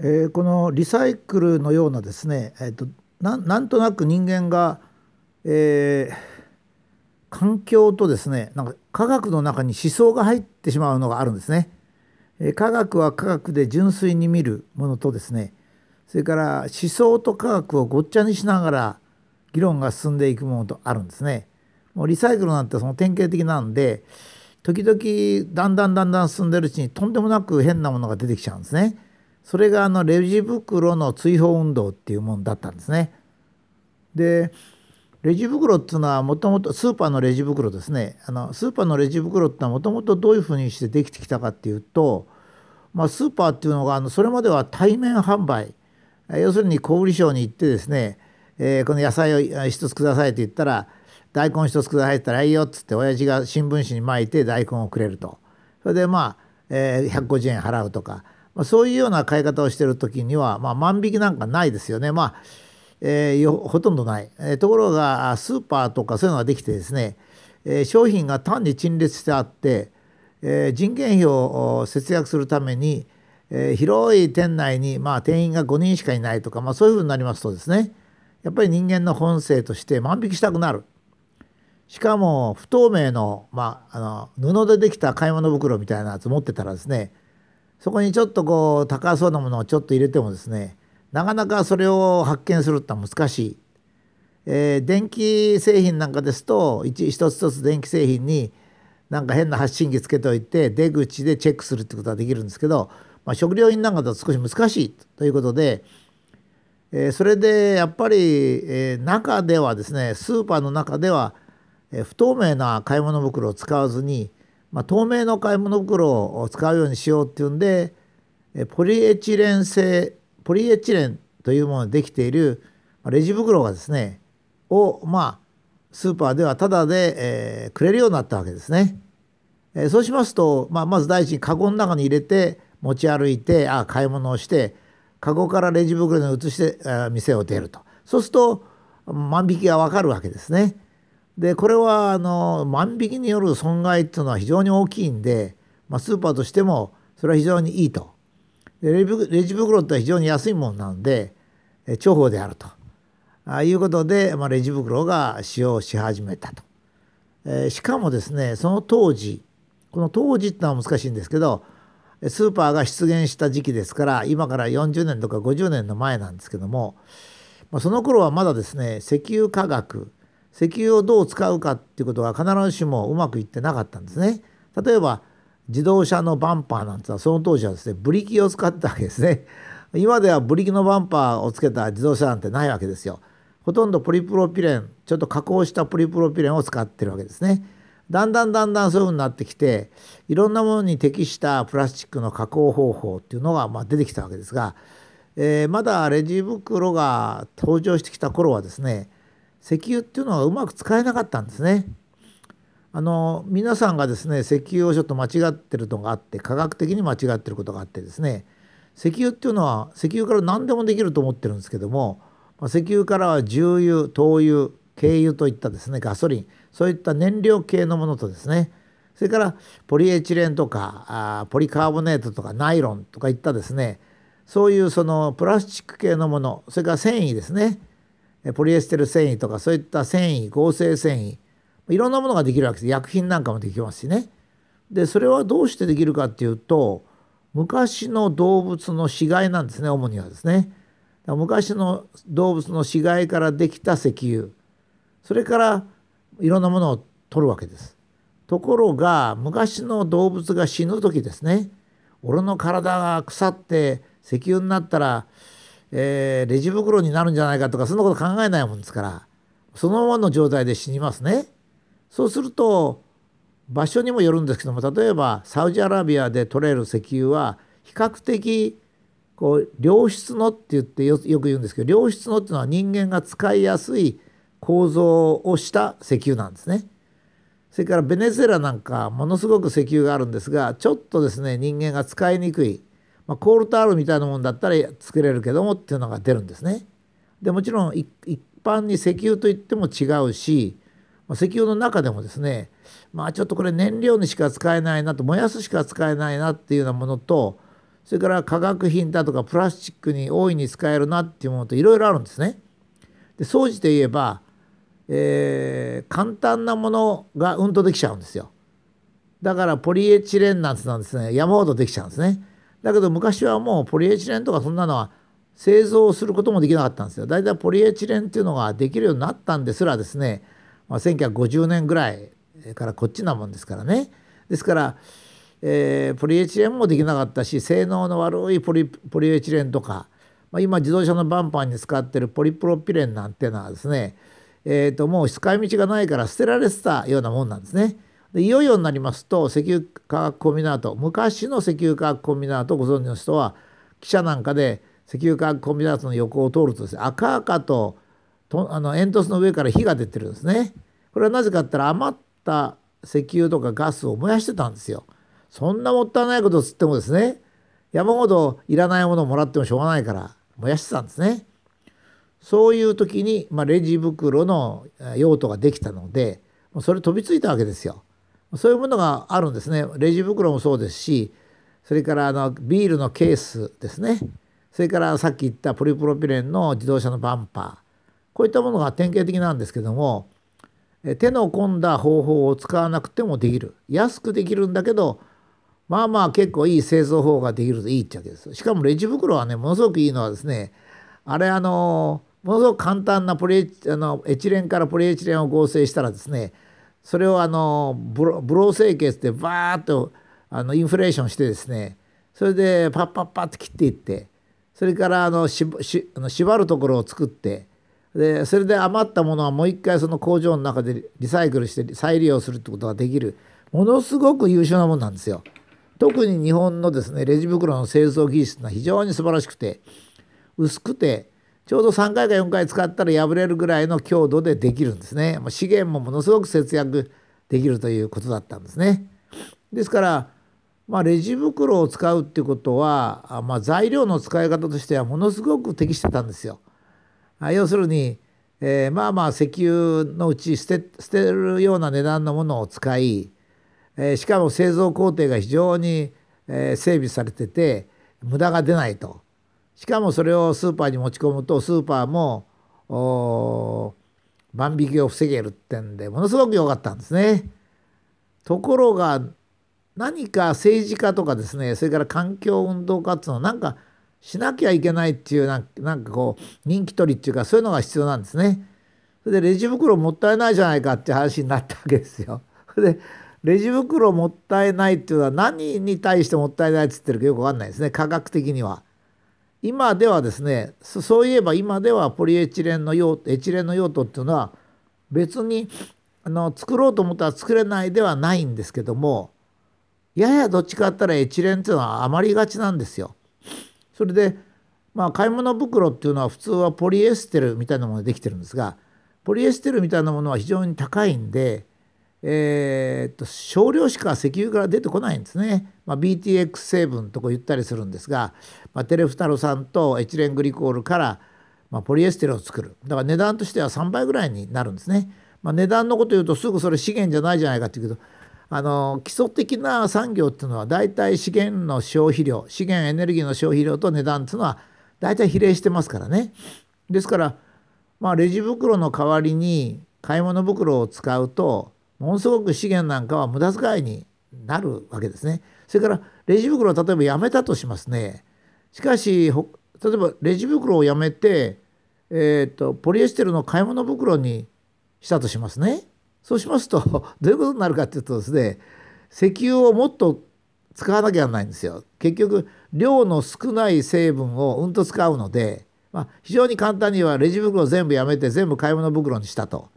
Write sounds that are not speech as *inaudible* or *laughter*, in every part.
えー、このリサイクルのようなですね、えーと、なんとなく人間が、えー、環境とですねなんか科学の中に思想が入ってしまうのがあるんですね。えー、科学は科学で純粋に見るものとですねそれから思想と科学をごっちゃにしながら議論が進んでいくものとあるんですね。もうリサイクルなんてその典型的なんで時々だんだんだんだん進んでるうちにとんでもなく変なものが出てきちゃうんですね。それがあのレジ袋の追放運動っていうもんだったんですね。でレジ袋っていうのはもともとスーパーのレジ袋ですねあのスーパーのレジ袋ってのはもともとどういうふうにしてできてきたかっていうと、まあ、スーパーっていうのがあのそれまでは対面販売要するに小売商に行ってですね、えー、この野菜を1つくださいと言ったら大根1つくださいって言ったら「いいよ」っつって親父が新聞紙に巻いて大根をくれるとそれでまあ、えー、150円払うとか。まあ、そういうような買い方をしてる時には、まあ、万引きなんかないですよね。まあえー、ほとんどない、えー、ところがスーパーとかそういうのができてですね、えー、商品が単に陳列してあって、えー、人件費を節約するために、えー、広い店内に、まあ、店員が5人しかいないとか、まあ、そういうふうになりますとですねやっぱり人間の本性として万引きしたくなるしかも不透明の,、まあ、あの布でできた買い物袋みたいなやつ持ってたらですねそこにちょっとこう高そうなものをちょっと入れてもですねなかなかそれを発見するってのは難しい。えー、電気製品なんかですと一一つ一つ電気製品になんか変な発信機つけておいて出口でチェックするってことはできるんですけど、まあ、食料品なんかだと少し難しいということで、えー、それでやっぱり、えー、中ではですねスーパーの中では、え不透明な買い物袋を使わずにまあ、透明の買い物袋を使うようにしようっていうんでポリエチレン製ポリエチレンというものでできているレジ袋がですねをまあスーパーではタダで、えー、くれるようになったわけですね。えー、そうしますと、まあ、まず第一にカゴの中に入れて持ち歩いてあ買い物をしてカゴからレジ袋に移して、店を出るとそうすると万引きがわかるわけですね。でこれはあの万引きによる損害っていうのは非常に大きいんで、まあ、スーパーとしてもそれは非常にいいと。でレジ袋って非常に安いもんなんで重宝であるとあいうことで、まあ、レジ袋が使用し始めたと。えー、しかもですねその当時この当時っていうのは難しいんですけどスーパーが出現した時期ですから今から40年とか50年の前なんですけども、まあ、その頃はまだですね石油化学石油をどう使うかっていうことが必ずしもうまくいってなかったんですね。例えば自動車のバンパーなんてたはその当時はですねブリキを使ってたわけですね。今ではブリキのバンパーをつけた自動車なんてないわけですよ。ほとんどポリプロピレンちょっと加工したポリプロピレンを使ってるわけですね。だんだんだんだんそういうふうになってきていろんなものに適したプラスチックの加工方法っていうのがま出てきたわけですが、えー、まだレジ袋が登場してきた頃はですね石油っていうのはうまく使えなかったんですね。あの皆さんがですね石油をちょっと間違ってるのがあって科学的に間違ってることがあってですね石油っていうのは石油から何でもできると思ってるんですけども、ま石油からは重油灯油軽油といったですねガソリンそういった燃料系のものとですねそれからポリエチレンとかあポリカーボネートとかナイロンとかいったですねそういうそのプラスチック系のものそれから繊維ですねポリエステル繊維とかそういった繊維合成繊維いろんなものができるわけです薬品なんかもできますしね。でそれはどうしてできるかっていうと昔の動物の死骸なんですね主にはですね。昔の動物の死骸からできた石油それからいろんなものを取るわけです。ところが昔の動物が死ぬ時ですね俺の体が腐って石油になったらえー、レジ袋になるんじゃないかとかそんなこと考えないもんですからそのままの状態で死にますね。そうすると場所にもよるんですけども例えばサウジアラビアで取れる石油は比較的こう良質のって言ってよく言うんですけど良質のっていうのは人間が使いやすい構造をした石油なんですね。それからベネズエラなんかものすごく石油があるんですがちょっとですね人間が使いにくいまあ、コールタールみたいなもんだったら作れるけどもっていうのが出るんですね。でもちろん一般に石油といっても違うし、まあ、石油の中でもですねまあちょっとこれ燃料にしか使えないなと燃やすしか使えないなっていうようなものとそれから化学品だとかプラスチックに大いに使えるなっていうものといろいろあるんですね。で総じて言えば、えー、簡単なものがうんとできちゃうんですよ。だからポリエチレンなんてなんですね山ほどできちゃうんですね。だけど昔はもうポリエチレンとかそんなのは製造することもできなかったんですよ。だいたいポリエチレンっていうのができるようになったんですらですね、まあ、1950年ぐらいからこっちなもんですからね。ですから、えー、ポリエチレンもできなかったし性能の悪いポリポリエチレンとか、まあ、今自動車のバンパーに使ってるポリプロピレンなんていうのはですね、えー、ともう使い道がないから捨てられてたようなもんなんですね。でいよいよになりますと石油化学コンビナート昔の石油化学コンビナートご存知の人は記者なんかで石油化学コンビナートの横を通るとですね赤々ととあの煙突の上から火が出てるんですね。これはなぜかって言ったら余った石油とかガスを燃やしてたんですよ。そんなもったいないことつってもですね山ほどいらないものをもらってもしょうがないから燃やしてたんですね。そういう時に、まあ、レジ袋の用途ができたのでそれ飛びついたわけですよ。そういうものがあるんですねレジ袋もそうですしそれからあのビールのケースですねそれからさっき言ったポリプロピレンの自動車のバンパーこういったものが典型的なんですけども手の込んだ方法を使わなくてもできる安くできるんだけどまあまあ結構いい製造法ができるといいってわけですしかもレジ袋はねものすごくいいのはですねあれあのものすごく簡単なポリあのエチレンからポリエチレンを合成したらですねそれをあのブロー成形ってバーッとあのインフレーションしてですねそれでパッパッパッと切っていってそれからあのししあの縛るところを作ってでそれで余ったものはもう一回その工場の中でリサイクルして再利用するってことができるものすごく優秀なものなんですよ。特に日本のですねレジ袋の製造技術は非常に素晴らしくて薄くてちょうど3回か4回使ったら破れるぐらいの強度でできるんですね資源もものすごく節約できるということだったんですねですからまあ、レジ袋を使うっていうことは、まあ、材料の使い方としてはものすごく適してたんですよ。要するに、えー、まあまあ石油のうち捨て捨てるような値段のものを使い、えー、しかも製造工程が非常に、えー、整備されてて無駄が出ないとしかもそれをスーパーに持ち込むとスーパーも万引きを防げるってんでものすごく良かったんですね。ところが何か政治家とかですねそれから環境運動家っていうのなんかしなきゃいけないっていうなんかこう人気取りっていうかそういうのが必要なんですね。それでレジ袋もったいないじゃないかって話になったわけですよ。でレジ袋もったいないっていうのは何に対してもったいないって言ってるかよくわかんないですね科学的には。今ではですねそういえば今ではポリエチレンの用エチレンの用途っていうのは別にあの作ろうと思ったら作れないではないんですけどもややどっちかあったらエチレンっていうのは余りがちなんですよ。それでまあ買い物袋っていうのは普通はポリエステルみたいなものでできてるんですがポリエステルみたいなものは非常に高いんでえー、っと少量しか石油から出てこないんですね、まあ、BTX 成分とか言ったりするんですが、まあ、テレフタロ酸とエチレングリコールから、まあ、ポリエステルを作るだから値段としては3倍ぐらいになるんですね、まあ、値段のこと言うとすぐそれ資源じゃないじゃないかっていうけどあの基礎的な産業っていうのは大体資源の消費量資源エネルギーの消費量と値段っていうのは大体比例してますからねですから、まあ、レジ袋の代わりに買い物袋を使うとものすごく資源なんかは無駄遣いになるわけですね。それからレジ袋を例えばやめたとしますね。しかし例えばレジ袋をやめて、えーと、ポリエステルの買い物袋にしたとしますね。そうしますと *laughs* どういうことになるかっていうとですね石油をもっと使わなきゃならないんですよ。結局量の少ない成分をうんと使うので、まあ、非常に簡単にはレジ袋を全部やめて全部買い物袋にしたと。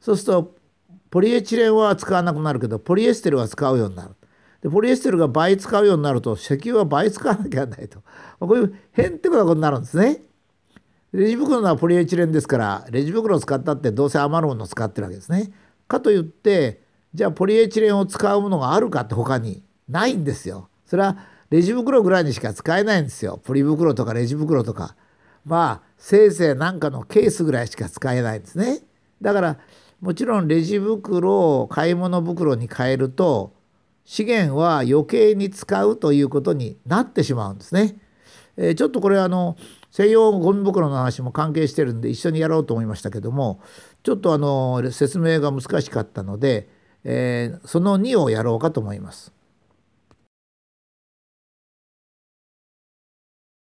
そうするとポリエチレンは使わなくなるけどポリエステルは使うようになる。でポリエステルが倍使うようになると石油は倍使わなきゃないとこういう変ってこなことになるんですね。レジ袋はポリエチレンですからレジ袋を使ったってどうせ余るものを使ってるわけですね。かといってじゃあポリエチレンを使うものがあるかって他にないんですよ。それはレジ袋ぐらいにしか使えないんですよ。ポリ袋とかレジ袋とか。まあせいぜいなんかのケースぐらいしか使えないんですね。だからもちろんレジ袋を買い物袋に変えると資源は余計に使うということになってしまうんですね。えー、ちょっとこれあの西洋ゴミ袋の話も関係してるんで一緒にやろうと思いましたけどもちょっとあの説明が難しかったので、えー、その2をやろうかと思います。